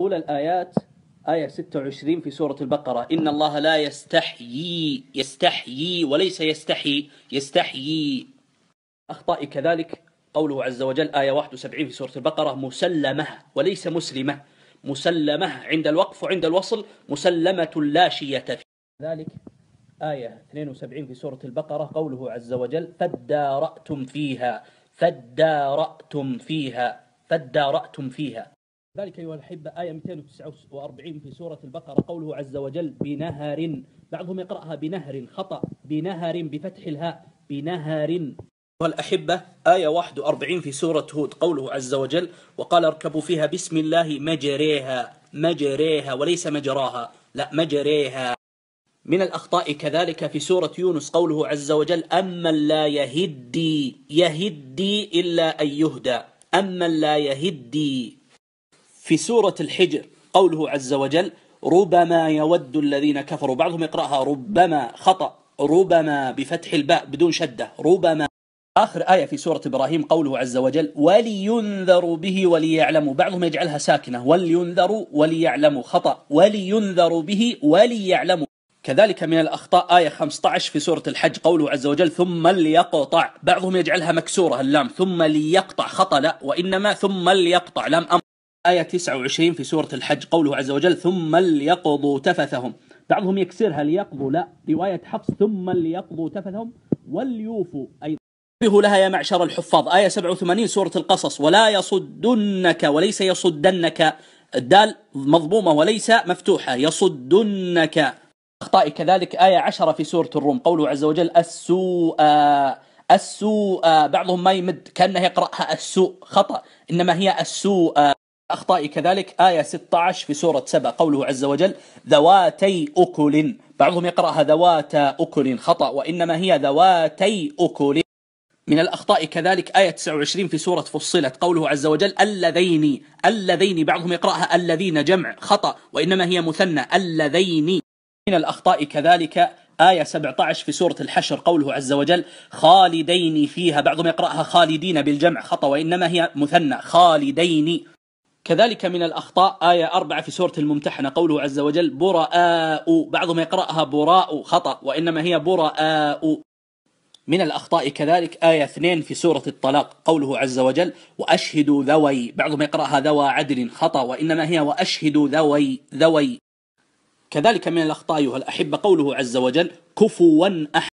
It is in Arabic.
أولى الآيات آية 26 في سورة البقرة إن الله لا يستحيي يستحيي وليس يستحي يستحيي أخطائي كذلك قوله عز وجل آية 71 في سورة البقرة مسلمة وليس مسلمة مسلمة عند الوقف وعند الوصل مسلمة لا شية في ذلك آية 72 في سورة البقرة قوله عز وجل فادارأتم فيها فادارأتم فيها فادارأتم فيها ذلك أيها الأحبة آية 249 في سورة البقرة قوله عز وجل بنهر بعضهم يقرأها بنهر خطأ بنهر بفتح الهاء بنهر والأحبة آية 41 في سورة هود قوله عز وجل وقال اركبوا فيها بسم الله مجريها مجريها وليس مجراها لا مجريها من الأخطاء كذلك في سورة يونس قوله عز وجل أمن لا يهدي يهدي إلا أن يهدى أمن لا يهدي في سورة الحجر قوله عز وجل ربما يود الذين كفروا بعضهم يقرأها ربما خطأ ربما بفتح الباء بدون شدة ربما آخر آية في سورة إبراهيم قوله عز وجل ولينذروا به وليعلموا بعضهم يجعلها ساكنة ولينذروا وليعلموا خطأ ولينذروا به وليعلموا كذلك من الأخطاء آية 15 في سورة الحج قوله عز وجل ثم ليقطع بعضهم يجعلها مكسورة اللام ثم ليقطع خطأ لا وإنما ثم ليقطع لام أمر آية 29 في سورة الحج قوله عز وجل ثم ليقضوا تفثهم بعضهم يكسرها ليقضوا لا رواية حفص ثم ليقضوا تفثهم وليوفوا أيضا انتبهوا لها يا معشر الحفاظ آية 87 سورة القصص ولا يصدنك وليس يصدنك الدال مضمومة وليس مفتوحة يصدنك أخطائي كذلك آية 10 في سورة الروم قوله عز وجل السوء السوء بعضهم ما يمد كأنه يقرأها السوء خطأ إنما هي السوء أخطائي كذلك آية 16 في سورة سبأ قوله عز وجل ذواتي أكل بعضهم يقرأها ذوات أكل خطأ وإنما هي ذواتي أكل من الأخطاء كذلك آية 29 في سورة فصلت قوله عز وجل اللذين اللذين بعضهم يقرأها الذين جمع خطأ وإنما هي مثنى اللذين من الأخطاء كذلك آية 17 في سورة الحشر قوله عز وجل خالدين فيها بعضهم يقرأها خالدين بالجمع خطأ وإنما هي مثنى خالدين كذلك من الأخطاء آية أربعة في سورة الممتحنة قوله عز وجل براء بعضهم يقرأها براء خطأ وإنما هي براء من الأخطاء كذلك آية اثنين في سورة الطلاق قوله عز وجل وأشهدوا ذوي بعضهم يقرأها ذوى عدل خطأ وإنما هي وأشهدوا ذوي ذوي كذلك من الأخطاء أيها الأحبة قوله عز وجل كفوا أحد